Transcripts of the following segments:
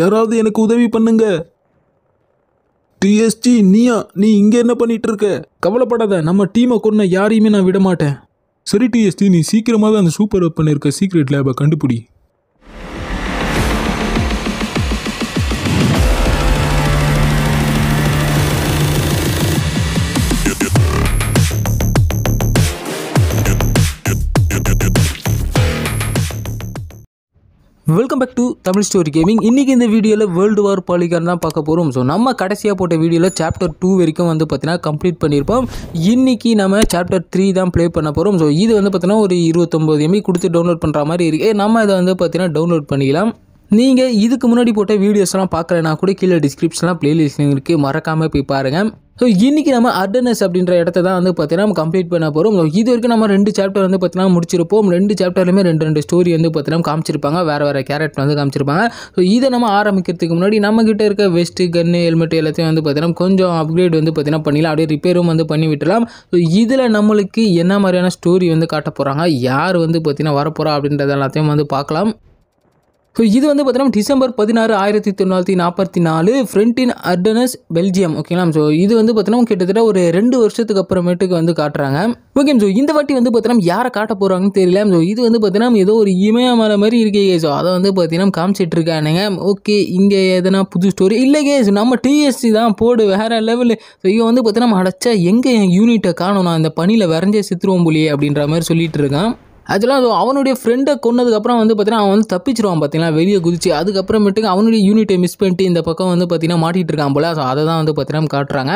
யாராவது எனக்கு உதவி பண்ணுங்க டிஎஸ்டி நீயா நீ இங்கே என்ன பண்ணிட்டு இருக்க கவலைப்படாத நம்ம டீமை கொன்ன யாரையுமே நான் விட மாட்டேன் சரி டிஎஸ்டி நீ சீக்கிரமாகவே அந்த சூப்பர் வெப்பன் இருக்க சீக்ரெட் லேபை கண்டுபிடி welcome back to Tamil story gaming இன்றைக்கி இந்த வீடியோவில் வேர்ல்டு வார் பாலிகான் தான் பார்க்க போகிறோம் ஸோ நம்ம கடைசியாக போட்ட வீடியோவில் சாப்டர் டூ வரைக்கும் வந்து பார்த்தீங்கன்னா கம்ப்ளீட் பண்ணியிருப்போம் இன்றைக்கி நம்ம சாப்டர் த்ரீ தான் ப்ளே பண்ண போகிறோம் ஸோ இது வந்து பார்த்தீங்கன்னா ஒரு இருபத்தொம்போது எம்பி கொடுத்து டவுன்லோட் பண்ணுற மாதிரி இருக்குது நம்ம இதை வந்து பார்த்தீங்கன்னா டவுன்லோட் பண்ணிக்கலாம் நீங்கள் இதுக்கு முன்னாடி போட்ட வீடியோஸ்லாம் பார்க்கலனா கூட கீழே டிஸ்கிரிப்ஷனில் ப்ளேலிஸ்ட் இருக்குது மறக்காமல் போய் பாருங்கள் ஸோ இன்றைக்கி நம்ம அட்டனஸ் அப்படின்ற இடத்த தான் வந்து பார்த்தீங்கன்னா நம்ம கம்ப்ளீட் பண்ண போகிறோம் இது வரைக்கும் நம்ம ரெண்டு சாப்டர் வந்து பார்த்தீங்கன்னா முடிச்சிருப்போம் ரெண்டு சாப்டர்லேயுமே ரெண்டு ரெண்டு ஸ்டோரி வந்து பார்த்தீங்கன்னா காமிச்சிருப்பாங்க வேறு வேறு கேரக்டர் வந்து காமிச்சிருப்பாங்க ஸோ இதை நம்ம ஆரம்பிக்கிறதுக்கு முன்னாடி கிட்டே இருக்க வெஸ்ட்டு கன்னு ஹெல்மெட் எல்லாத்தையும் வந்து பார்த்தீங்கன்னா கொஞ்சம் அப்கிரேட் வந்து பார்த்தீங்கன்னா பண்ணிடலாம் அப்படியே ரிப்பேரும் வந்து பண்ணி விட்டலாம் ஸோ இதில் நம்மளுக்கு என்ன மாதிரியான ஸ்டோரி வந்து காட்ட போகிறாங்க யார் வந்து பார்த்தீங்கன்னா வரப்போகிறா அப்படின்றத எல்லாத்தையும் வந்து பார்க்கலாம் ஸோ இது வந்து பார்த்தீங்கன்னா டிசம்பர் பதினாறு ஆயிரத்தி தொள்ளாயிரத்தி நாற்பத்தி நாலு ஃப்ரெண்டின் அர்டனஸ் பெல்ஜியம் ஓகேங்களா ஸோ இது வந்து பார்த்தீங்கன்னா கிட்டத்தட்ட ஒரு ரெண்டு வருஷத்துக்கு அப்புறமேட்டுக்கு வந்து காட்டுறாங்க ஓகே ஸோ இந்த வாட்டி வந்து பார்த்தீங்கன்னா யாரை காட்ட போகிறாங்கன்னு தெரியல ஸோ இது வந்து பார்த்தீங்கன்னா ஏதோ ஒரு இமயமலை மாதிரி இருக்கே ஸோ அதை வந்து பார்த்தீங்கன்னா காமிச்சிட்டு இருக்கானுங்க ஓகே இங்கே எதனா புது ஸ்டோரி இல்லை கேஸ் நம்ம டிஎஸ்சி தான் போடு வேற லெவலு ஸோ இவன் வந்து பார்த்தீங்கன்னா அடைச்சா எங்கே என் யூனிட்டை காணும் நான் இந்த பணியில் வரைஞ்சே சித்துருவோம் புலியே அப்படின்ற மாதிரி சொல்லிட்டு இருக்கான் ஆக்சுவலாக அது அவனுடைய ஃப்ரெண்டை கொன்னதுக்கப்புறம் வந்து பார்த்தீங்கன்னா அவன் வந்து தப்பிச்சிருவான் பார்த்தீங்கன்னா வெளியே குதிச்சு அதுக்கப்புறமேட்டுக்கு அவனுடைய யூனிட்டை மிஸ் பண்ணிட்டு இந்த பக்கம் வந்து பார்த்தீங்கன்னா மாட்டிகிட்டு இருக்கான் போல் ஸோ அதை தான் வந்து பார்த்தீங்கன்னா காட்டுறாங்க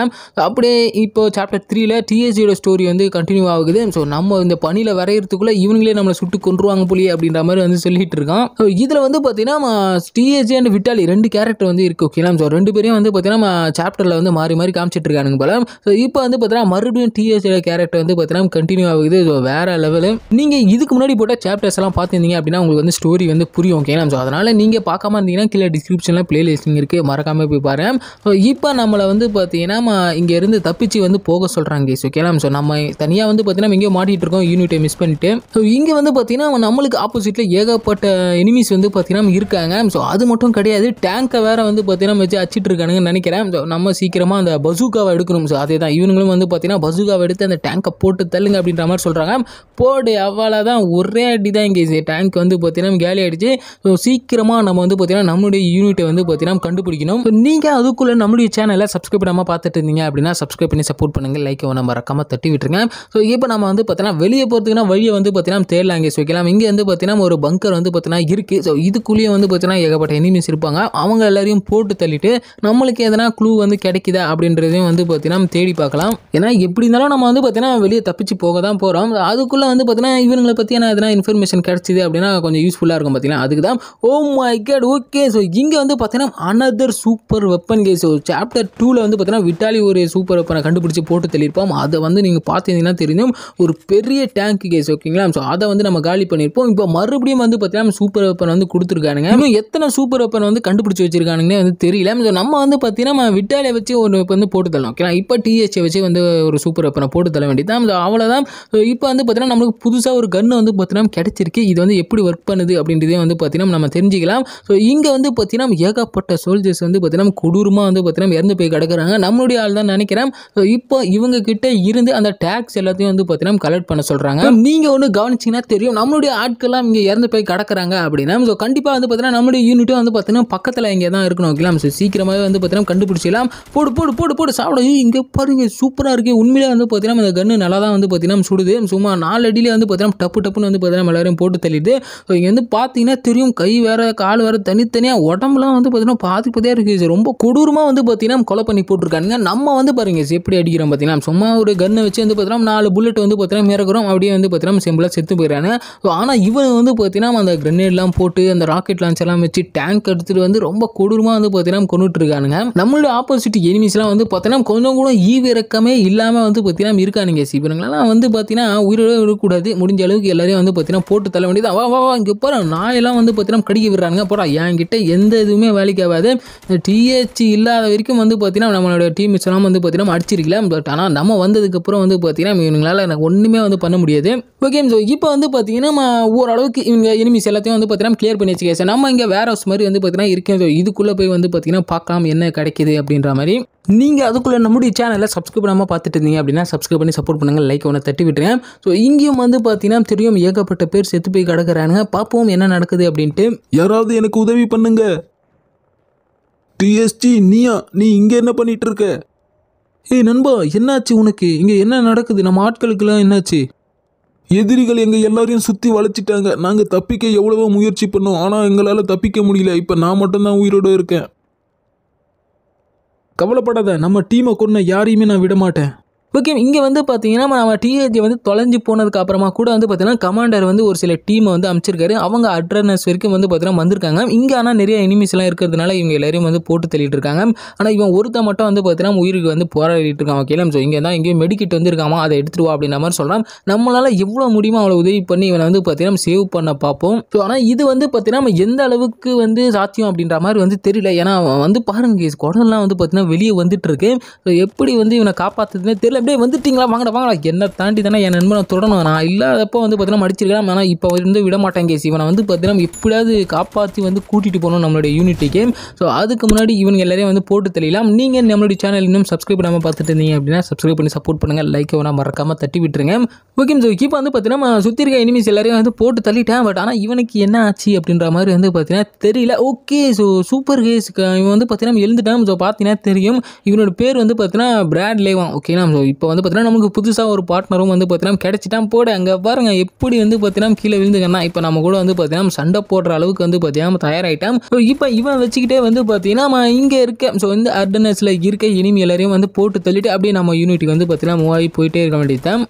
அப்படியே இப்போ சாப்டர் த்ரீல டிஎஸ்சியோட ஸ்டோரி வந்து கண்டினியூ ஆகுது ஸோ நம்ம இந்த பணியில் வரைகிறதுக்குள்ளே இவங்களே நம்மளை சுட்டு கொண்டுருவாங்க புள்ளி அப்படின்ற மாதிரி வந்து சொல்லிட்டு இருக்கான் ஸோ இதில் வந்து பார்த்தீங்கன்னா டிஎஸ்ஜி அண்ட் விட்டாலி ரெண்டு கேரக்டர் வந்து இருக்குது ஓகேலாம் ஸோ ரெண்டு பேரையும் வந்து பார்த்தீங்கன்னா சாப்டரில் வந்து மாறி மாறி காமிச்சிட்டு இருக்கானுங்க போல ஸோ இப்போ வந்து பார்த்தீங்கன்னா மறுபடியும் டிஎஸ்சியோட கேரக்டர் வந்து பார்த்தீங்கன்னா கண்டினியூ ஆகுது ஸோ வேற லெவலு நீங்கள் இதுக்கு முன்னாடி போட்ட சாப்டர்ஸ் எல்லாம் பார்த்துருந்தீங்க அப்படின்னா உங்களுக்கு வந்து ஸ்டோரி வந்து புரியும் ஓகேங்களா ஸோ அதனால் நீங்கள் பார்க்காம இருந்தீங்கன்னா கீழே டிஸ்கிரிப்ஷனில் பிளேலிஸ்டிங் இருக்குது மறக்காமல் போய் பாரு ஸோ இப்போ நம்மளை வந்து பார்த்தீங்கன்னா இங்கேருந்து தப்பிச்சு வந்து போக சொல்கிறாங்க கேஸ் ஓகேங்களா ஸோ நம்ம தனியாக வந்து பார்த்தீங்கன்னா இங்கே மாட்டிகிட்டு இருக்கோம் யூனிட்டை மிஸ் பண்ணிட்டு ஸோ இங்கே வந்து பார்த்தீங்கன்னா நம்மளுக்கு ஆப்போசிட்டில் ஏகப்பட்ட எனிமிஸ் வந்து பார்த்தீங்கன்னா இருக்காங்க ஸோ அது மட்டும் கிடையாது டேங்கை வேறு வந்து பார்த்தீங்கன்னா வச்சு அச்சிட்டு இருக்கானுங்கன்னு நினைக்கிறேன் ஸோ நம்ம சீக்கிரமாக அந்த பசுக்காவை எடுக்கணும் ஸோ அதே தான் இவங்களும் வந்து பார்த்தீங்கன்னா பசுக்காவை எடுத்து அந்த டேங்கை போட்டு தள்ளுங்க அப்படின்ற மாதிரி சொல்கிறாங்க போடு அவ்வளோ தான் ஒரே அடி தான் இங்கே டேங்க் வந்து பார்த்தீங்கன்னா கேலி ஆகிடுச்சு ஸோ சீக்கிரமாக நம்ம வந்து பார்த்தீங்கன்னா நம்மளுடைய யூனிட்டை வந்து பார்த்தீங்கன்னா கண்டுபிடிக்கணும் ஸோ நீங்கள் அதுக்குள்ளே நம்மளுடைய சேனலை சப்ஸ்கிரைப் பண்ணாமல் பார்த்துட்டு இருந்தீங்க அப்படின்னா சப்ஸ்கிரைப் பண்ணி சப்போர்ட் பண்ணுங்கள் லைக் ஒன்று மறக்காமல் தட்டி விட்டுருங்க ஸோ இப்போ நம்ம வந்து பார்த்தீங்கன்னா வெளியே போகிறதுக்குன்னா வழியை வந்து பார்த்தீங்கன்னா தேர்ட் லாங்குவேஜ் வைக்கலாம் இங்கே வந்து பார்த்தீங்கன்னா ஒரு பங்கர் வந்து பார்த்தீங்கன்னா இருக்குது ஸோ இதுக்குள்ளேயே வந்து பார்த்தீங்கன்னா ஏகப்பட்ட எனிமிஸ் இருப்பாங்க அவங்க எல்லாரையும் போட்டு தள்ளிட்டு நம்மளுக்கு எதனா க்ளூ வந்து கிடைக்குதா அப்படின்றதையும் வந்து பார்த்தீங்கன்னா தேடி பார்க்கலாம் ஏன்னா எப்படி இருந்தாலும் நம்ம வந்து பார்த்தீங்கன்னா வெளியே தப்பிச்சு போக தான் போகிறோம் அதுக்குள்ளே வந்து பார்த்தீங்கன்னா இவங்களை பற்றியான எதனா இன்ஃபர்மேஷன் கிடச்சிது அப்படின்னா கொஞ்சம் யூஸ்ஃபுல்லாக இருக்கும் பார்த்தீங்கன்னா அதுக்கு தான் oh oh my god okay so இங்கே வந்து பார்த்தீங்கன்னா another super weapon case chapter டூவில் வந்து பார்த்தீங்கன்னா விட்டாலி ஒரு சூப்பர் வெப்பனை கண்டுபிடிச்சி போட்டு தெளிப்போம் அதை வந்து நீங்கள் பார்த்தீங்கன்னா தெரிஞ்சும் ஒரு பெரிய டேங்க் கேஸ் ஓகேங்களா ஸோ அதை வந்து நம்ம காலி பண்ணியிருப்போம் இப்போ மறுபடியும் வந்து பார்த்தீங்கன்னா சூப்பர் வெப்பன் வந்து கொடுத்துருக்கானுங்க இன்னும் எத்தனை சூப்பர் வெப்பன் வந்து கண்டுபிடிச்சி வச்சிருக்கானுங்க வந்து தெரியல நம்ம வந்து பார்த்தீங்கன்னா நம்ம விட்டாலியை வச்சு ஒரு வந்து போட்டு தரலாம் ஓகேங்களா இப்போ டிஹெச்சை வச்சு வந்து ஒரு சூப்பர் வெப்பனை போட்டு தர வேண்டியது தான் அவ்வளோதான் இப்போ வந்து பார்த்தீங்கன்னா நம்மளுக்கு புதுசாக ஒரு கன் ஒன்று வந்து பார்த்தீங்கன்னா கிடச்சிருக்கு இது வந்து எப்படி ஒர்க் பண்ணுது அப்படின்றதே வந்து பார்த்தீங்கன்னா நம்ம தெரிஞ்சுக்கலாம் ஸோ இங்கே வந்து பார்த்தீங்கன்னா ஏகப்பட்ட சோல்ஜர்ஸ் வந்து பார்த்தீங்கன்னா கொடூரமாக வந்து பார்த்தீங்கன்னா இறந்து போய் கிடக்கிறாங்க நம்மளுடைய ஆள் தான் நினைக்கிறேன் ஸோ இப்போ இவங்க கிட்ட இருந்து அந்த டேக்ஸ் எல்லாத்தையும் வந்து பார்த்தீங்கன்னா கலெக்ட் பண்ண சொல்கிறாங்க நீங்கள் ஒன்று கவனிச்சிங்கன்னா தெரியும் நம்மளுடைய ஆட்கள்லாம் இங்கே இறந்து போய் கிடக்கிறாங்க அப்படின்னா ஸோ கண்டிப்பாக வந்து பார்த்தீங்கன்னா நம்மளுடைய யூனிட்டும் வந்து பார்த்தீங்கன்னா பக்கத்தில் இங்கே தான் இருக்கணும் ஓகேலாம் ஸோ சீக்கிரமாகவே வந்து பார்த்தீங்கன்னா கண்டுபிடிச்சிக்கலாம் போடு போடு போடு போடு சாப்பிட இங்கே பாருங்க சூப்பராக இருக்குது உண்மையிலே வந்து பார்த்தீங்கன்னா இந்த கன்று நல்லா தான் வந்து பார்த்தீங்கன்னா சுடுது சும்மா நாலு அடியிலே வந்து பார்த்தீங்கன்னா டப்பு டப்புன்னு வந்து பார்த்தீங்கன்னா போட்டு தள்ளிட்டு ஸோ இங்கே வந்து பார்த்தீங்கன்னா தெரியும் கை வேறு கால் வேறு தனித்தனியாக உடம்புலாம் வந்து பார்த்தீங்கன்னா பார்த்து இருக்குது ரொம்ப கொடூரமாக வந்து பார்த்தீங்கன்னா கொலை பண்ணி போட்டிருக்காங்க நம்ம வந்து பாருங்க எப்படி அடிக்கிறோம் பார்த்தீங்கன்னா சும்மா ஒரு கன்னை வச்சு வந்து பார்த்தீங்கன்னா நாலு புல்லெட் வந்து பார்த்தீங்கன்னா மிறக்கிறோம் அப்படியே வந்து பார்த்தீங்கன்னா சிம்பிளாக செத்து போயிடறாங்க ஸோ ஆனால் இவன் வந்து பார்த்தீங்கன்னா அந்த கிரனேட்லாம் போட்டு அந்த ராக்கெட் எல்லாம் வச்சு டேங்க் எடுத்துகிட்டு வந்து ரொம்ப கொடூரமாக வந்து பார்த்தீங்கன்னா கொண்டுட்டு இருக்கானுங்க நம்மளோட ஆப்போசிட் எனிமிஸ்லாம் வந்து பார்த்தீங்கன்னா கொஞ்சம் கூட ஈவிறக்கமே இல்லாமல் வந்து பார்த்தீங்கன்னா இருக்கானுங்க சீப்பிரங்களெல்லாம் வந்து பார்த்தீங்கன்னா உயிரோட விடக்கூடாது முடிஞ்ச அளவு அளவுக்கு எல்லாரையும் வந்து பார்த்தீங்கன்னா போட்டு தள்ள வேண்டியது வா வா இங்கே போகிறேன் நாயெல்லாம் வந்து பார்த்தீங்கன்னா கடிக்க விடுறாங்க என் என்கிட்ட எந்த இதுவுமே வேலைக்கு ஆகாது டிஹெச் இல்லாத வரைக்கும் வந்து பார்த்தீங்கன்னா நம்மளோட டீம் மிஸ்லாம் வந்து பார்த்தீங்கன்னா அடிச்சிருக்கல பட் ஆனால் நம்ம வந்ததுக்கப்புறம் வந்து பார்த்தீங்கன்னா இவங்களால எனக்கு ஒன்றுமே வந்து பண்ண முடியாது ஓகே ஸோ இப்போ வந்து பார்த்தீங்கன்னா நம்ம ஓரளவுக்கு இவங்க எனிமிஸ் எல்லாத்தையும் வந்து பார்த்தீங்கன்னா கிளியர் பண்ணி வச்சுக்கேன் நம்ம இங்கே வேர் ஹவுஸ் மாதிரி வந்து பார்த்தீங்கன்னா இருக்கேன் இதுக்குள்ளே போய் வந்து பார்த்தீங்கன்னா பார்க்கலாம் என்ன கிடைக்கிது அப்படின்ற மாதிரி நீங்கள் அதுக்குள்ளே நம்முடைய சேனலில் சப்ஸ்கிரைப் பண்ணாமல் பார்த்துட்டு இருந்தீங்க அப்படின்னா சப்ஸ்கிரைப் பண்ணி சப்போர்ட் பண்ணுங்கள் லைக் ஒன்று தட்டி விட்டுருங்க ஸோ இங்கேயும் வந்து பார்த்தீங்கன்னா தெரியும் ஏகப்பட்ட பேர் செத்து போய் கிடக்கிறானுங்க பார்ப்போம் என்ன நடக்குது அப்படின்ட்டு யாராவது எனக்கு உதவி பண்ணுங்க டிஎஸ்டி நீயா நீ இங்கே என்ன பண்ணிகிட்டு இருக்க ஏய் நண்பா என்னாச்சு உனக்கு இங்கே என்ன நடக்குது நம்ம ஆட்களுக்கெல்லாம் என்னாச்சு எதிரிகள் எங்கள் எல்லாரையும் சுற்றி வளைச்சிட்டாங்க நாங்கள் தப்பிக்க எவ்வளவோ முயற்சி பண்ணோம் ஆனால் எங்களால் தப்பிக்க முடியல இப்போ நான் மட்டும்தான் உயிரோடு இருக்கேன் கவலைப்படாத நம்ம டீமை கொன்ன யாரையுமே நான் விட மாட்டேன் ஓகே இங்கே வந்து பார்த்தீங்கன்னா நம்ம டிஹெச்ஏ வந்து தொலைஞ்சு போனதுக்கு அப்புறமா கூட வந்து பார்த்தீங்கன்னா கமாண்டர் வந்து ஒரு சில டீமை வந்து அமைச்சிருக்காரு அவங்க அட்ரனஸ் வரைக்கும் வந்து பார்த்தீங்கன்னா வந்திருக்காங்க இங்கே ஆனால் நிறைய எனிமிஸ்லாம் இருக்கிறதுனால இவங்க எல்லாரையும் வந்து போட்டு தள்ளிட்டு இருக்காங்க ஆனால் இவன் ஒருத்த மட்டும் வந்து பார்த்தீங்கன்னா உயிருக்கு வந்து போராடிட்டு இருக்கான் ஓகே ஸோ இங்கே தான் இங்கேயும் மெடிக்கிட் வந்திருக்காமா அதை எடுத்துருவா வா அப்படின்ற மாதிரி சொல்கிறான் நம்மளால் எவ்வளோ முடியுமோ அவ்வளோ உதவி பண்ணி இவனை வந்து பார்த்தீங்கன்னா சேவ் பண்ண பார்ப்போம் ஸோ ஆனால் இது வந்து பார்த்தீங்கன்னா நம்ம எந்த அளவுக்கு வந்து சாத்தியம் அப்படின்ற மாதிரி வந்து தெரியல ஏன்னா வந்து பாருங்க குடல்லாம் வந்து பார்த்தீங்கன்னா வெளியே வந்துட்டு இருக்கு எப்படி வந்து இவனை காப்பாற்றுதுன்னே தெரியல அப்படியே வந்துட்டிங்களா வாங்கடா வாங்கடா என்ன தாண்டி தானே என் நண்பனை தொடணும் நான் இல்லாதப்போ வந்து பார்த்தீங்கன்னா மடிச்சிருக்கலாம் ஆனால் இப்போ வந்து விட மாட்டேன் கேஸ் இவனை வந்து பார்த்தீங்கன்னா எப்படியாவது காப்பாற்றி வந்து கூட்டிகிட்டு போகணும் நம்மளுடைய யூனிட்டிக்கு ஸோ அதுக்கு முன்னாடி இவங்க எல்லாரையும் வந்து போட்டு தெளியலாம் நீங்கள் நம்மளுடைய சேனல் இன்னும் சப்ஸ்கிரைப் பண்ணாமல் பார்த்துட்டு இருந்தீங்க அப்படின்னா சப்ஸ்கிரைப் பண்ணி சப்போர்ட் பண்ணுங்கள் லைக் வேணால் மறக்காமல் தட்டி விட்டுருங்க ஓகே ஸோ இப்போ வந்து பார்த்தீங்கன்னா சுற்றி இருக்க எனிமிஸ் எல்லாரையும் வந்து போட்டு தள்ளிட்டேன் பட் ஆனால் இவனுக்கு என்ன ஆச்சு அப்படின்ற மாதிரி வந்து பார்த்தீங்கன்னா தெரியல ஓகே ஸோ சூப்பர் கேஸ் இவன் வந்து பார்த்தீங்கன்னா எழுந்துட்டான் ஸோ பார்த்தீங்கன்னா தெரியும் இவனோட பேர் வந்து பார்த்தீங்கன்னா பிராட் லேவான் ஓகேனா ஸோ இப்போ வந்து பார்த்தீங்கன்னா நமக்கு புதுசாக ஒரு பார்ட்னரும் வந்து பார்த்தீங்கன்னா கிடச்சிட்டான் போட அங்கே பாருங்கள் எப்படி வந்து பார்த்தீங்கன்னா கீழே விழுந்துக்கன்னா இப்போ நம்ம கூட வந்து பார்த்தீங்கன்னா சண்டை போடுற அளவுக்கு வந்து பார்த்தீங்கன்னா தயாராகிட்டான் ஸோ இப்போ இவன் வச்சுக்கிட்டே வந்து பார்த்தீங்கன்னா நம்ம இங்கே இருக்க ஸோ வந்து அர்டனஸில் இருக்க இனிமே எல்லாரையும் வந்து போட்டு தள்ளிட்டு அப்படியே நம்ம யூனிட்டி வந்து பார்த்தீங்கன்னா மூவாகி போயிட்டே இருக்க வேண்டியது தான்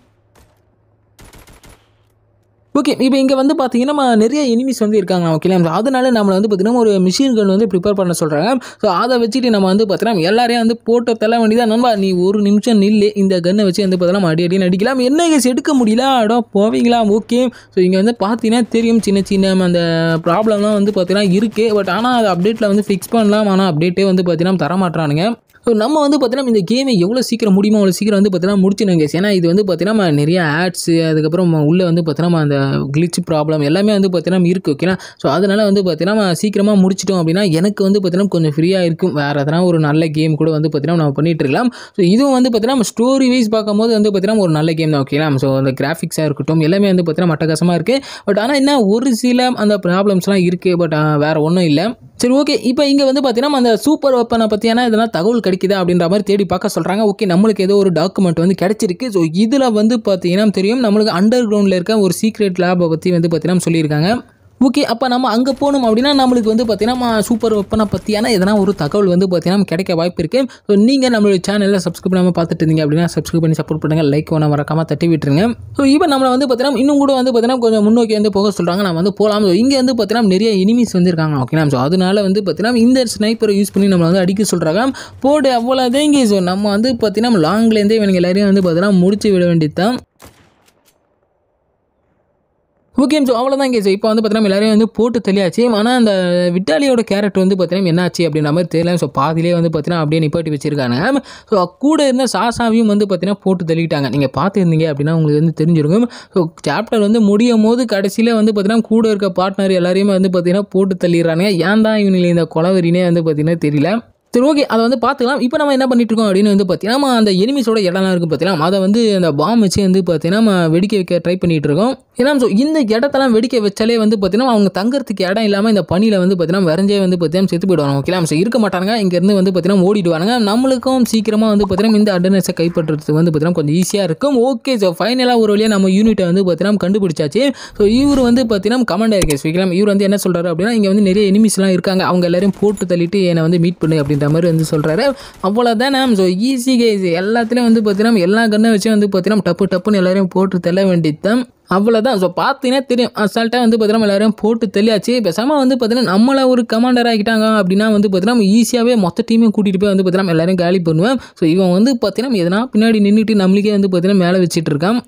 ஓகே இப்போ இங்கே வந்து பார்த்தீங்கன்னா நம்ம நிறைய எனிமிஸ் வந்து இருக்காங்க ஓகே அதனால நம்மளை வந்து பார்த்தீங்கன்னா ஒரு மிஷின் கன் வந்து ப்ரிப்பேர் பண்ண சொல்கிறாங்க ஸோ அதை வச்சுட்டு நம்ம வந்து பார்த்தீங்கன்னா எல்லாரையும் வந்து போட்டோ தள்ள வேண்டியதாக நண்பா நீ ஒரு நிமிஷம் நில்லு இந்த கன்னை வச்சு வந்து பார்த்தீங்கன்னா அடி அடி அடிக்கலாம் என்ன கேஸ் எடுக்க முடியல அடோ போவீங்களா ஓகே ஸோ இங்கே வந்து பார்த்தீங்கன்னா தெரியும் சின்ன சின்ன அந்த ப்ராப்ளம்லாம் வந்து பார்த்தீங்கன்னா இருக்குது பட் ஆனால் அது அப்டேட்டில் வந்து ஃபிக்ஸ் பண்ணலாம் ஆனால் அப்டேட்டே வந்து பார்த்தீங்கன்னா தரமாட்டானுங்க ஸோ நம்ம வந்து பார்த்தீங்கன்னா இந்த கேமை எவ்வளோ சீக்கிரம் முடியுமோ அவ்வளோ சீக்கிரம் வந்து பார்த்தீங்கன்னா முடிச்சிடுங்க ஏன்னா இது வந்து பார்த்தீங்கன்னா நிறைய ஆட்ஸு அதுக்கப்புறம் உள்ளே வந்து பார்த்தீங்கன்னா அந்த கிளிச் ப்ராப்ளம் எல்லாமே வந்து பார்த்தீங்கன்னா இருக்குது ஓகேனா ஸோ அதனால் வந்து பார்த்தீங்கன்னா சீக்கிரமாக முடிச்சிட்டோம் அப்படின்னா எனக்கு வந்து பார்த்தீங்கன்னா கொஞ்சம் ஃப்ரீயாக இருக்கும் வேறு எதனா ஒரு நல்ல கேம் கூட வந்து பார்த்தீங்கன்னா நம்ம பண்ணிகிட்டு இருக்கலாம் ஸோ இதுவும் வந்து பார்த்தீங்கன்னா நம்ம ஸ்டோரி வைஸ் பார்க்கும்போது வந்து பார்த்தீங்கன்னா ஒரு நல்ல கேம் தான் ஓகேனா ஸோ அந்த கிராஃபிக்ஸாக இருக்கட்டும் எல்லாமே வந்து பார்த்தீங்கன்னா மட்டகாசமாக இருக்குது பட் ஆனால் என்ன ஒரு சில அந்த ப்ராப்ளம்ஸ்லாம் இருக்குது பட் வேறு ஒன்றும் இல்லை சரி ஓகே இப்போ இங்கே வந்து பார்த்தீங்கன்னா அந்த சூப்பர் வெப்பனை பற்றியான இதெல்லாம் தகவல் கிடைக்குதா அப்படின்ற மாதிரி தேடி பார்க்க சொல்கிறாங்க ஓகே நம்மளுக்கு ஏதோ ஒரு டாக்குமெண்ட் வந்து கிடச்சிருக்கு ஸோ இதில் வந்து பார்த்தீங்கன்னா தெரியும் நம்மளுக்கு அண்டர் கிரவுண்டில் இருக்க ஒரு சீக்ரெட் லேபை பற்றி வந்து பார்த்தீங்கன்னா சொல்லியிருக்காங்க ஓகே அப்போ நம்ம அங்கே போகணும் அப்படின்னா நம்மளுக்கு வந்து பார்த்திங்கன்னா சூப்பர் வெப்பனை பற்றியான எதனா ஒரு தகவல் வந்து பார்த்திங்கன்னா கிடைக்க வாய்ப்பு இருக்குது ஸோ நீங்கள் நம்மளுடைய சேனலில் சப்ஸ்கிரைப் பண்ணாமல் பார்த்துட்டு இருந்தீங்க அப்படின்னா சப்ஸ்கிரைப் பண்ணி சப்போர்ட் பண்ணுங்கள் லைக் ஒன்று மறக்காமல் தட்டி விட்டுருங்க ஸோ இப்போ நம்மளை வந்து பார்த்தீங்கன்னா இன்னும் கூட வந்து பார்த்திங்கன்னா கொஞ்சம் முன்னோக்கி வந்து போக சொல்கிறாங்க நம்ம வந்து போகலாம் ஸோ இங்கே வந்து பார்த்தீங்கன்னா நிறைய எனிமிஸ் வந்துருக்காங்க ஓகேனா ஸோ அதனால வந்து பார்த்திங்கன்னா இந்த ஸ்னைப்பரை யூஸ் பண்ணி நம்மளை வந்து அடிக்க சொல்கிறாங்க போடு அவ்வளோ இங்கே ஸோ நம்ம வந்து பார்த்தீங்கன்னா லாங்லேருந்தே இவங்க எல்லாரையும் வந்து பார்த்தீங்கன்னா முடிச்சு விட வேண்டியது தான் டூ ஸோ அவ்வளோதான் கேஸ் இப்போ வந்து பார்த்தீங்கன்னா எல்லாரையும் வந்து போட்டு தெளியாச்சு ஆனால் அந்த விட்டாலியோட கேரக்டர் வந்து பார்த்தீங்கன்னா என்னாச்சு அப்படின்ற மாதிரி தெரியல ஸோ பாதிலே வந்து பார்த்தீங்கன்னா அப்படியே நிப்பாட்டி வச்சிருக்காங்க ஸோ கூட இருந்த சாசாவையும் வந்து பார்த்தீங்கன்னா போட்டு தெளிக்கிட்டாங்க நீங்கள் பார்த்துருந்தீங்க அப்படின்னா உங்களுக்கு வந்து தெரிஞ்சிருக்கும் ஸோ சாப்டர் வந்து முடியும் போது கடைசியில் வந்து பார்த்தீங்கன்னா கூட இருக்க பார்ட்னர் எல்லாரையுமே வந்து பார்த்தீங்கன்னா போட்டு தள்ளிடுறானுங்க ஏன் தான் இவனுக்கு இந்த குளவரினே வந்து பார்த்தீங்கன்னா தெரியல சரி ஓகே அதை வந்து பார்த்துக்கலாம் இப்போ நம்ம என்ன பண்ணிகிட்டு இருக்கோம் அப்படின்னு வந்து பார்த்தீங்கன்னா நம்ம அந்த எனிமிஸோட இடம்லாம் இருக்குது பார்த்தீங்கன்னா அதை வந்து அந்த பாம் வச்சு வந்து பார்த்தீங்கன்னா நம்ம வெடிக்க வைக்க ட்ரை பண்ணிகிட்டு இருக்கோம் ஏன்னா ஸோ இந்த இடத்தெல்லாம் வெடிக்க வச்சாலே வந்து பார்த்தீங்கன்னா அவங்க தங்குறதுக்கு இடம் இல்லாமல் இந்த பணியில் வந்து பார்த்தீங்கன்னா வரைஞ்சே வந்து பார்த்தீங்கன்னா செத்து போயிடுவாங்க ஓகேலாம் ஸோ இருக்க மாட்டாங்க இங்கேருந்து வந்து பார்த்தீங்கன்னா ஓடிடுவாங்க நம்மளுக்கும் சீக்கிரமாக வந்து பார்த்தீங்கன்னா இந்த அட்டனஸை கைப்பற்றுறதுக்கு வந்து பார்த்தீங்கன்னா கொஞ்சம் ஈஸியாக இருக்கும் ஓகே ஸோ ஃபைனலாக ஒரு வழியாக நம்ம யூனிட்டை வந்து பார்த்தீங்கன்னா கண்டுபிடிச்சாச்சு ஸோ இவர் வந்து பார்த்தீங்கன்னா கமெண்ட் கே ஸோ இவர் வந்து என்ன சொல்கிறாரு அப்படின்னா இங்கே வந்து நிறைய எனிமிஸ்லாம் இருக்காங்க அவங்க எல்லாரையும் போட்டு தள்ளிட்டு என்னை வந்து மீட் பண்ணு அப்படின்னு அப்படின்ற மாதிரி வந்து சொல்கிறாரு அவ்வளோதான் நம்ம ஸோ ஈஸி கேஸ் எல்லாத்துலேயும் வந்து பார்த்தீங்கன்னா எல்லா கண்ணை வச்சு வந்து பார்த்தீங்கன்னா டப்பு டப்புன்னு எல்லாரையும் போட்டு தெள்ள வேண்டியது தான் அவ்வளோதான் ஸோ பார்த்தீங்கன்னா தெரியும் அசால்ட்டாக வந்து பார்த்தீங்கன்னா எல்லோரும் போட்டு தெளியாச்சு பேசாமல் வந்து பார்த்தீங்கன்னா நம்மளை ஒரு கமாண்டர் ஆகிட்டாங்க அப்படின்னா வந்து பார்த்தீங்கன்னா ஈஸியாகவே மொத்த டீமே கூட்டிகிட்டு போய் வந்து பார்த்தீங்கன்னா எல்லோரும் காலி பண்ணுவேன் ஸோ இவன் வந்து பார்த்தீங்கன்னா எதனா பின்னாடி நின்றுட்டு நம்மளுக்கே வந்து பார்த்தீங்கன்னா மேலே வச்சுட்டு இருக்கான்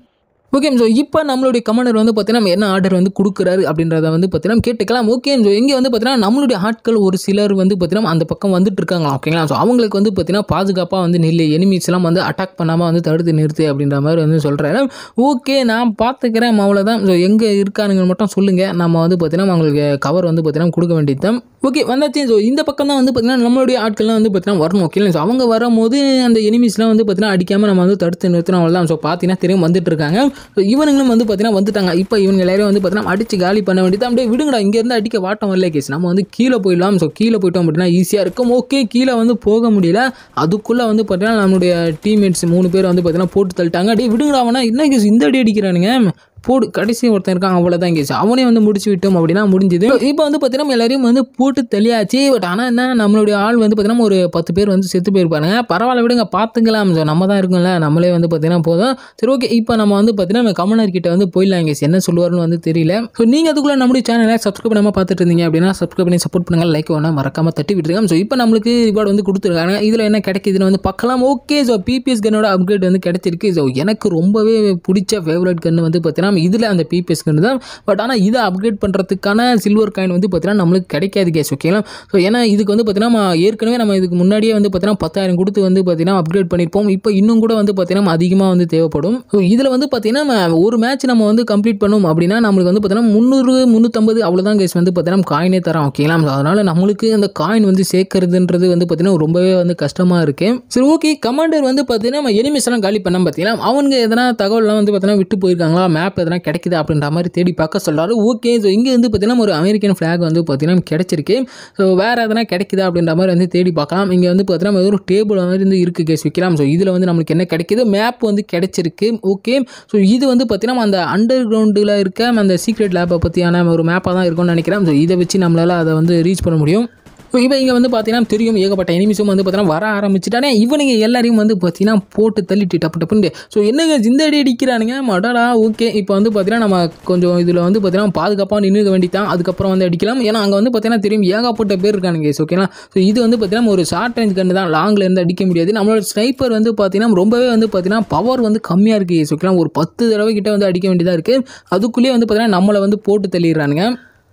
ஓகே ஸோ இப்போ நம்மளுடைய கமாண்டர் வந்து பார்த்தீங்கன்னா என்ன ஆர்டர் வந்து கொடுக்குறாரு அப்படின்றத வந்து பார்த்தீங்கன்னா கேட்டுக்கலாம் ஓகே ஸோ இங்கே வந்து பார்த்தீங்கன்னா நம்மளுடைய ஆட்கள் ஒரு சிலர் வந்து பார்த்தீங்கன்னா அந்த பக்கம் வந்துட்டு இருக்காங்களா ஓகேங்களா ஸோ அவங்களுக்கு வந்து பார்த்தீங்கன்னா பாதுகாப்பாக வந்து நில்லு எனிமீஸ்லாம் வந்து அட்டாக் பண்ணாமல் வந்து தடுத்து நிறுத்து அப்படின்ற மாதிரி வந்து சொல்கிறாரு ஓகே நான் பார்த்துக்கிறேன் அவ்வளோதான் ஸோ எங்கே இருக்கானுங்க மட்டும் சொல்லுங்கள் நம்ம வந்து பார்த்தீங்கன்னா அவங்களுக்கு கவர் வந்து பார்த்தீங்கன்னா கொடுக்க வேண்டியது ஓகே வந்தாச்சு ஸோ இந்த பக்கம் தான் வந்து பார்த்தீங்கன்னா நம்மளுடைய ஆட்கள்லாம் வந்து பார்த்தீங்கன்னா வரணும் ஓகே ஸோ அவங்க வரும்போது அந்த எனிமீஸ்லாம் வந்து பார்த்தீங்கன்னா அடிக்காமல் நம்ம வந்து தடுத்து நிறுத்தினவங்க தான் ஸோ பார்த்தீங்கன்னா திரும்பி வந்துட்டு இருக்காங்க ஸோ இவனுங்களும் வந்து பார்த்தீங்கன்னா வந்துட்டாங்க இப்போ இவங்க எல்லாரும் வந்து பார்த்தீங்கன்னா அடித்து காலி பண்ண வேண்டியது அப்படியே விடுங்கடா இங்கேருந்து அடிக்க வாட்டம் வரல கேஸ் நம்ம வந்து கீழே போயிடலாம் ஸோ கீழே போயிட்டோம் அப்படின்னா ஈஸியாக இருக்கும் ஓகே கீழே வந்து போக முடியல அதுக்குள்ளே வந்து பார்த்தீங்கன்னா நம்மளுடைய டீம்மேட்ஸ் மூணு பேர் வந்து பார்த்தீங்கன்னா போட்டு தள்ளிட்டாங்க அப்படியே விடுங்கடா விடுங்கடாவனா என்ன கேஸ் இந்த அடி அடிக்கிறானுங்க போடு கடைசி ஒருத்தன் இருக்கான் அவ்வளோதான் இங்கே அவனே வந்து முடிச்சு விட்டோம் அப்படின்னா முடிஞ்சது இப்போ வந்து பார்த்தீங்கன்னா எல்லாரையும் வந்து போட்டு தெளியாச்சு பட் ஆனால் என்ன நம்மளுடைய ஆள் வந்து பார்த்தீங்கன்னா ஒரு பத்து பேர் வந்து செத்து போயிருப்பாங்க பரவாயில்ல விடுங்க பார்த்துக்கலாம் நம்ம தான் இருக்கும்ல நம்மளே வந்து பார்த்தீங்கன்னா போதும் சரி ஓகே இப்போ நம்ம வந்து பார்த்தீங்கன்னா நம்ம கமலர் கிட்ட வந்து போயிடலாம் இங்கே என்ன சொல்லுவார்னு வந்து தெரியல ஸோ நீங்கள் அதுக்குள்ள நம்மளுடைய சேனலை சப்ஸ்கிரைப் பண்ணாமல் பார்த்துட்டு இருந்தீங்க அப்படின்னா சப்ஸ்கிரைப் பண்ணி சப்போர்ட் பண்ணுங்கள் லைக் வேணால் மறக்காமல் தட்டி விட்டுருங்க ஸோ இப்போ நம்மளுக்கு ரிவார்டு வந்து கொடுத்துருக்காங்க இதில் என்ன கிடைக்குதுன்னு வந்து பார்க்கலாம் ஓகே ஸோ பிபிஎஸ் கன்னோட அப்கிரேட் வந்து கிடைச்சிருக்கு ஸோ எனக்கு ரொம்பவே பிடிச்ச ஃபேவரட் கன்று வந்து பார்த்தீங்கன்னா பார்க்கலாம் இதில் அந்த பிபிஎஸ்ங்கிறது தான் பட் ஆனால் இதை அப்கிரேட் பண்ணுறதுக்கான சில்வர் காயின் வந்து பார்த்திங்கன்னா நம்மளுக்கு கிடைக்காது கேஸ் ஓகேங்களா ஸோ ஏன்னா இதுக்கு வந்து பார்த்திங்கன்னா ஏற்கனவே நம்ம இதுக்கு முன்னாடியே வந்து பார்த்திங்கன்னா பத்தாயிரம் கொடுத்து வந்து பார்த்திங்கன்னா அப்கிரேட் பண்ணியிருப்போம் இப்போ இன்னும் கூட வந்து பார்த்திங்கன்னா அதிகமாக வந்து தேவைப்படும் ஸோ இதில் வந்து பார்த்திங்கன்னா ஒரு மேட்ச் நம்ம வந்து கம்ப்ளீட் பண்ணோம் அப்படின்னா நம்மளுக்கு வந்து பார்த்தீங்கன்னா முந்நூறு முந்நூற்றம்பது அவ்வளோதான் கேஸ் வந்து பார்த்திங்கன்னா காயினே தரோம் ஓகேங்களா அதனால் நம்மளுக்கு அந்த காயின் வந்து சேர்க்கறதுன்றது வந்து பார்த்திங்கன்னா ரொம்பவே வந்து கஷ்டமாக இருக்குது சரி ஓகே கமாண்டர் வந்து பார்த்தீங்கன்னா நம்ம எனிமிஸ்லாம் காலி பண்ணால் பார்த்தீங்கன்னா அவங்க எதனா தகவலாம் வந்து பார்த்தீங்கன்னா விட்டு போயிருக்காங்களா மேப் எதனா கிடைக்குது அப்படின்ற மாதிரி தேடி பார்க்க சொல்கிறாரு ஓகே ஸோ இங்கே வந்து பார்த்தீங்கன்னா ஒரு அமெரிக்கன் ஃப்ளாக் வந்து பார்த்தீங்கன்னா கிடச்சிருக்கு ஸோ வேறு எதனா கிடைக்குதா அப்படின்ற மாதிரி வந்து தேடி பார்க்கலாம் இங்கே வந்து பார்த்தீங்கன்னா ஒரு டேபிள் மாதிரி வந்து இருக்குது கேஸ் விற்கலாம் ஸோ இதில் வந்து நம்மளுக்கு என்ன கிடைக்கிது மேப் வந்து கிடச்சிருக்கு ஓகே ஸோ இது வந்து பார்த்தீங்கன்னா அந்த அண்டர் கிரவுண்டில் இருக்க அந்த சீக்ரெட் லேப்பை பற்றியான ஒரு மேப்பாக தான் இருக்கும்னு நினைக்கிறேன் ஸோ இதை வச்சு நம்மளால் அதை வந்து ரீச் பண்ண முடியும் இப்போ இங்கே வந்து பார்த்தீங்கன்னா தெரியும் ஏகப்பட்ட எனிமிஸும் வந்து பார்த்தீங்கன்னா வர ஆரம்பிச்சிட்டானே இவனுங்க எல்லாரையும் வந்து பார்த்தீங்கன்னா போட்டு தள்ளிட்டு டப்பு டப்புண்டு ஸோ என்னங்க ஜிந்தடி அடிக்கிறானுங்க மடடா ஓகே இப்போ வந்து பார்த்தீங்கன்னா நம்ம கொஞ்சம் இதில் வந்து பார்த்தீங்கன்னா பாதுகாப்பாக நின்றுக்க வேண்டித்தான் அதுக்கப்புறம் வந்து அடிக்கலாம் ஏன்னா அங்கே வந்து பார்த்தீங்கன்னா தெரியும் ஏகப்பட்ட பேர் இருக்கானுங்க ஓகேங்களா ஸோ இது வந்து பார்த்தீங்கன்னா ஒரு ஷார்ட் ரேஞ்ச் கண்டு தான் லாங்கில் இருந்து அடிக்க முடியாது நம்மளோட ஸ்னைப்பர் வந்து பார்த்தீங்கன்னா ரொம்பவே வந்து பார்த்தீங்கன்னா பவர் வந்து கம்மியாக இருக்குது ஓகேங்களா ஒரு பத்து தடவை கிட்டே வந்து அடிக்க வேண்டியதாக இருக்குது அதுக்குள்ளேயே வந்து பார்த்தீங்கன்னா நம்மளை வந்து போட்டு தள்ளிடுறானுங்க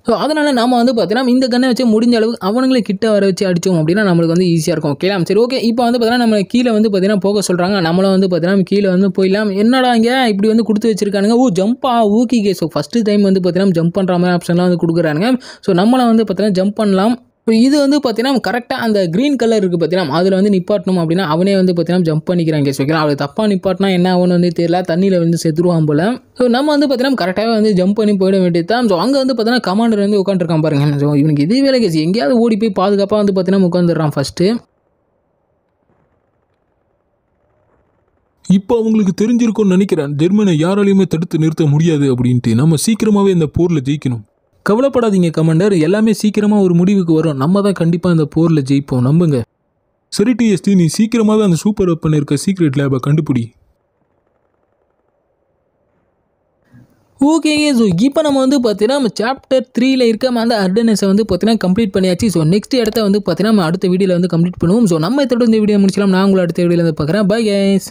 ஸோ அதனால் நம்ம வந்து பார்த்தீங்கன்னா இந்த கண்ணை வச்சு முடிஞ்ச அளவுக்கு அவனுங்களை கிட்ட வர வச்சு அடித்தோம் அப்படின்னா நம்மளுக்கு வந்து ஈஸியாக இருக்கும் ஓகேலாம் சரி ஓகே இப்போ வந்து பார்த்தீங்கன்னா நம்ம கீழே வந்து பார்த்தீங்கன்னா போக சொல்கிறாங்க நம்மளும் வந்து பார்த்தீங்கன்னா கீழே வந்து போயிடலாம் என்னடா இங்கே இப்படி வந்து கொடுத்து வச்சிருக்கானுங்க ஓ ஜம்பா okay K so first time வந்து பார்த்தீங்கன்னா ஜம்ப் பண்ணுற மாதிரி ஆப்ஷன்லாம் வந்து கொடுக்குறானுங்க ஸோ நம்மளை வந்து பார்த்தீங்கன்னா ஜம்ப் பண்ணலாம் இப்போ இது வந்து பார்த்தீங்கன்னா கரெக்டாக அந்த க்ரீன் கலர் இருக்குது பார்த்தீங்கன்னா அதில் வந்து நிப்பாட்டணும் அப்படின்னா அவனே வந்து பார்த்தீங்கன்னா ஜம்ப் பண்ணிக்கிறான் கேஸ் வைக்கலாம் அவளுக்கு தப்பாக நிப்பாட்டினா என்ன ஆகும்னு வந்து தெரியல தண்ணியில் வந்து செத்துருவான் போல் ஸோ நம்ம வந்து பார்த்தீங்கன்னா கரெக்டாகவே வந்து ஜம்ப் பண்ணி போயிட வேண்டியது தான் ஸோ அங்கே வந்து பார்த்தீங்கன்னா கமாண்டர் வந்து உட்காந்துருக்கான் பாருங்க ஸோ இவனுக்கு இதே வேலை கேஸ் எங்கேயாவது ஓடி போய் பாதுகாப்பாக வந்து பார்த்தீங்கன்னா உட்காந்துடுறான் ஃபஸ்ட்டு இப்போ அவங்களுக்கு தெரிஞ்சிருக்கும்னு நினைக்கிறேன் ஜெர்மனை யாராலையுமே தடுத்து நிறுத்த முடியாது அப்படின்ட்டு நம்ம சீக்கிரமாகவே இந்த போரில் ஜெயிக்கணும் கவலைப்படாதீங்க கமாண்டர் எல்லாமே சீக்கிரமாக ஒரு முடிவுக்கு வரும் நம்ம தான் கண்டிப்பாக இந்த போரில் ஜெயிப்போம் நம்புங்க சரி டிஎஸ்டி நீ சீக்கிரமாகவே அந்த சூப்பர் வெப்பன் இருக்க சீக்ரெட் லேபை கண்டுபிடி ஓகே ஸோ இப்போ நம்ம வந்து பார்த்தீங்கன்னா நம்ம சாப்டர் த்ரீல இருக்க அந்த அட்டனஸை வந்து பார்த்தீங்கன்னா கம்ப்ளீட் பண்ணியாச்சு ஸோ நெக்ஸ்ட் இடத்த வந்து பார்த்தீங்கன்னா நம்ம அடுத்த வீடியோவில் வந்து கம்ப்ளீட் பண்ணுவோம் ஸோ நம்ம இதோட இந்த வீடியோ முடிச்சலாம் நான் உங்களை அடுத்த வீடியோவில் வந்து பார்க்குறேன் பை கேஸ்